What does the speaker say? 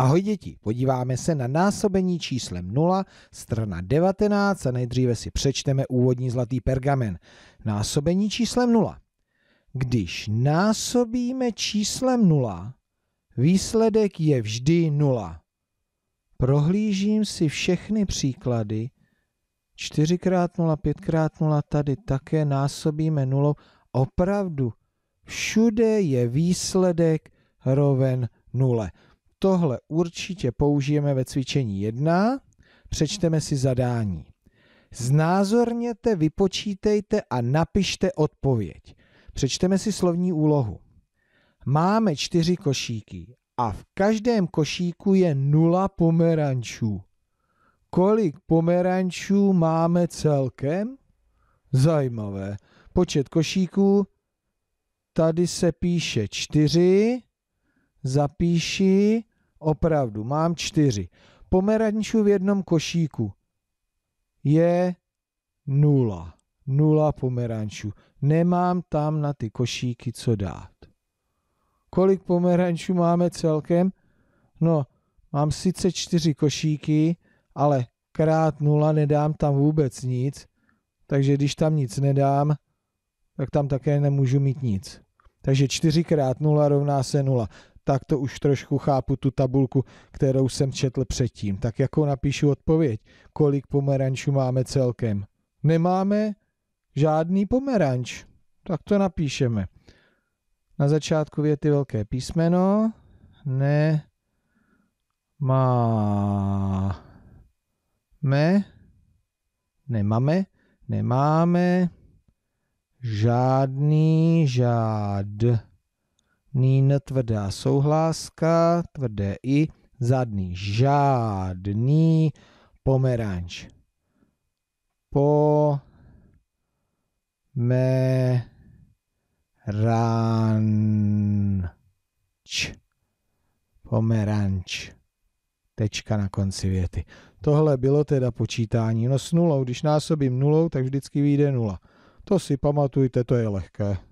Ahoj děti, podíváme se na násobení číslem 0, strana 19 a nejdříve si přečteme úvodní zlatý pergamen. Násobení číslem 0. Když násobíme číslem 0, výsledek je vždy 0. Prohlížím si všechny příklady. 4x0, 5x0, tady také násobíme 0. Opravdu, všude je výsledek roven 0. Tohle určitě použijeme ve cvičení 1. Přečteme si zadání. Znázorněte, vypočítejte a napište odpověď. Přečteme si slovní úlohu. Máme čtyři košíky a v každém košíku je nula pomerančů. Kolik pomerančů máme celkem? Zajímavé. Počet košíků. Tady se píše čtyři. Zapíši Opravdu, mám čtyři. Pomerančů v jednom košíku je nula. Nula pomerančů. Nemám tam na ty košíky co dát. Kolik pomerančů máme celkem? No, mám sice čtyři košíky, ale krát nula nedám tam vůbec nic, takže když tam nic nedám, tak tam také nemůžu mít nic. Takže 4 krát 0 rovná se 0 tak to už trošku chápu tu tabulku, kterou jsem četl předtím. Tak jako napíšu odpověď, kolik pomerančů máme celkem. Nemáme žádný pomeranč. Tak to napíšeme. Na začátku věty velké písmeno. Ne. Má. Me. Nemáme. Nemáme. Žádný žád. Nín tvrdá souhláska, tvrdé i, zadný žádný, pomeranč. Po me ranč. Pomeranč. Tečka na konci věty. Tohle bylo teda počítání. No s nulou, když násobím nulou, tak vždycky vyjde nula. To si pamatujte, to je lehké.